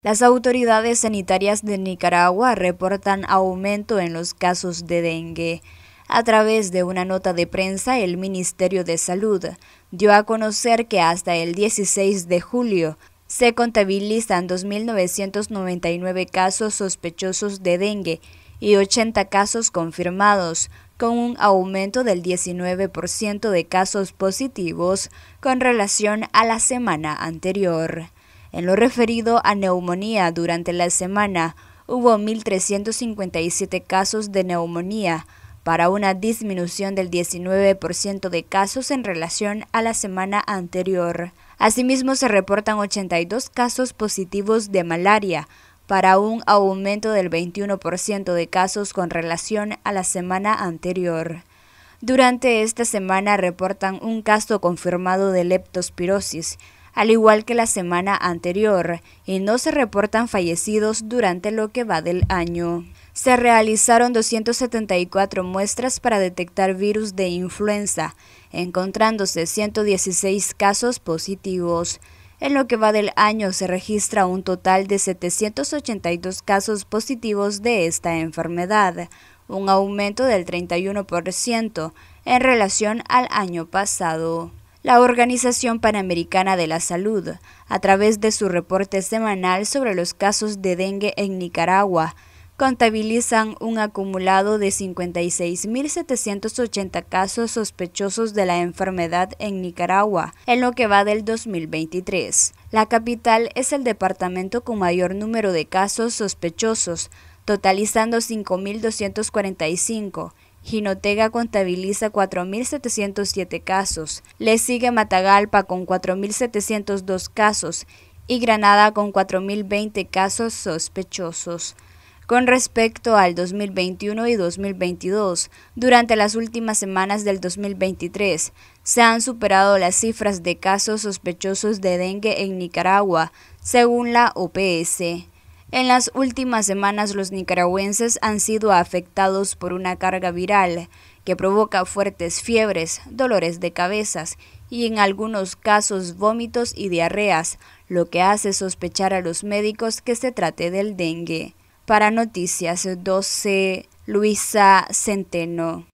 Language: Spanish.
Las autoridades sanitarias de Nicaragua reportan aumento en los casos de dengue. A través de una nota de prensa, el Ministerio de Salud dio a conocer que hasta el 16 de julio se contabilizan 2.999 casos sospechosos de dengue y 80 casos confirmados, con un aumento del 19% de casos positivos con relación a la semana anterior. En lo referido a neumonía durante la semana, hubo 1.357 casos de neumonía, para una disminución del 19% de casos en relación a la semana anterior. Asimismo, se reportan 82 casos positivos de malaria, para un aumento del 21% de casos con relación a la semana anterior. Durante esta semana reportan un caso confirmado de leptospirosis, al igual que la semana anterior, y no se reportan fallecidos durante lo que va del año. Se realizaron 274 muestras para detectar virus de influenza, encontrándose 116 casos positivos. En lo que va del año se registra un total de 782 casos positivos de esta enfermedad, un aumento del 31% en relación al año pasado. La Organización Panamericana de la Salud, a través de su reporte semanal sobre los casos de dengue en Nicaragua, contabilizan un acumulado de 56.780 casos sospechosos de la enfermedad en Nicaragua en lo que va del 2023. La capital es el departamento con mayor número de casos sospechosos, totalizando 5.245 Jinotega contabiliza 4.707 casos, le sigue Matagalpa con 4.702 casos y Granada con 4.020 casos sospechosos. Con respecto al 2021 y 2022, durante las últimas semanas del 2023 se han superado las cifras de casos sospechosos de dengue en Nicaragua, según la OPS. En las últimas semanas los nicaragüenses han sido afectados por una carga viral que provoca fuertes fiebres, dolores de cabezas y en algunos casos vómitos y diarreas, lo que hace sospechar a los médicos que se trate del dengue. Para Noticias 12, Luisa Centeno.